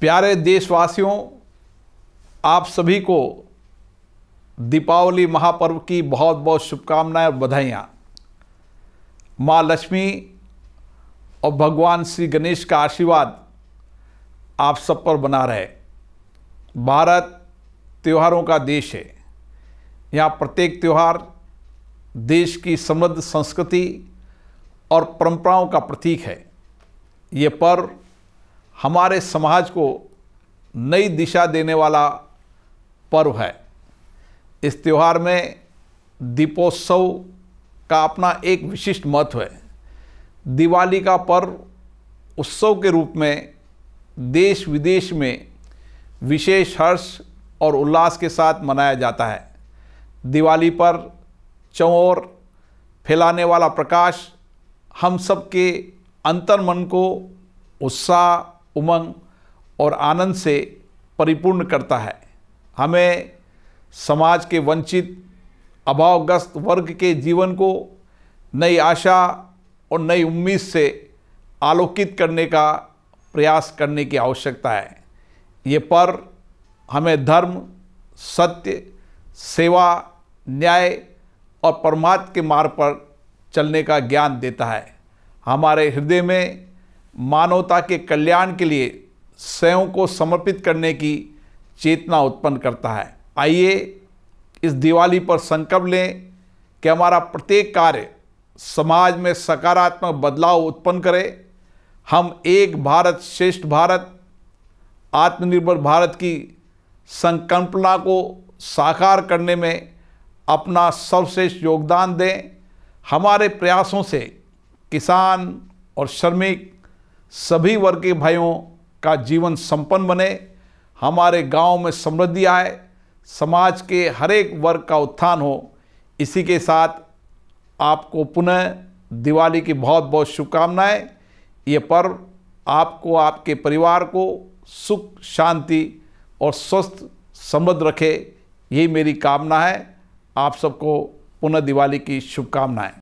प्यारे देशवासियों आप सभी को दीपावली महापर्व की बहुत बहुत शुभकामनाएं और बधाइयाँ माँ लक्ष्मी और भगवान श्री गणेश का आशीर्वाद आप सब पर बना रहे भारत त्योहारों का देश है यहाँ प्रत्येक त्यौहार देश की समृद्ध संस्कृति और परंपराओं का प्रतीक है ये पर्व हमारे समाज को नई दिशा देने वाला पर्व है इस त्यौहार में दीपोत्सव का अपना एक विशिष्ट महत्व है दिवाली का पर्व उत्सव के रूप में देश विदेश में विशेष हर्ष और उल्लास के साथ मनाया जाता है दिवाली पर चौर फैलाने वाला प्रकाश हम सब के अंतर्मन को उत्साह उमंग और आनंद से परिपूर्ण करता है हमें समाज के वंचित अभावग्रस्त वर्ग के जीवन को नई आशा और नई उम्मीद से आलोकित करने का प्रयास करने की आवश्यकता है ये पर्व हमें धर्म सत्य सेवा न्याय और परमात्म के मार्ग पर चलने का ज्ञान देता है हमारे हृदय में मानवता के कल्याण के लिए स्वयं को समर्पित करने की चेतना उत्पन्न करता है आइए इस दिवाली पर संकल्प लें कि हमारा प्रत्येक कार्य समाज में सकारात्मक बदलाव उत्पन्न करे हम एक भारत श्रेष्ठ भारत आत्मनिर्भर भारत की संकल्पना को साकार करने में अपना सर्वश्रेष्ठ योगदान दें हमारे प्रयासों से किसान और श्रमिक सभी वर्ग के भाइयों का जीवन संपन्न बने हमारे गांव में समृद्धि आए समाज के हर एक वर्ग का उत्थान हो इसी के साथ आपको पुनः दिवाली की बहुत बहुत शुभकामनाएं ये पर्व आपको आपके परिवार को सुख शांति और स्वस्थ समृद्ध रखे यही मेरी कामना है आप सबको पुनः दिवाली की शुभकामनाएं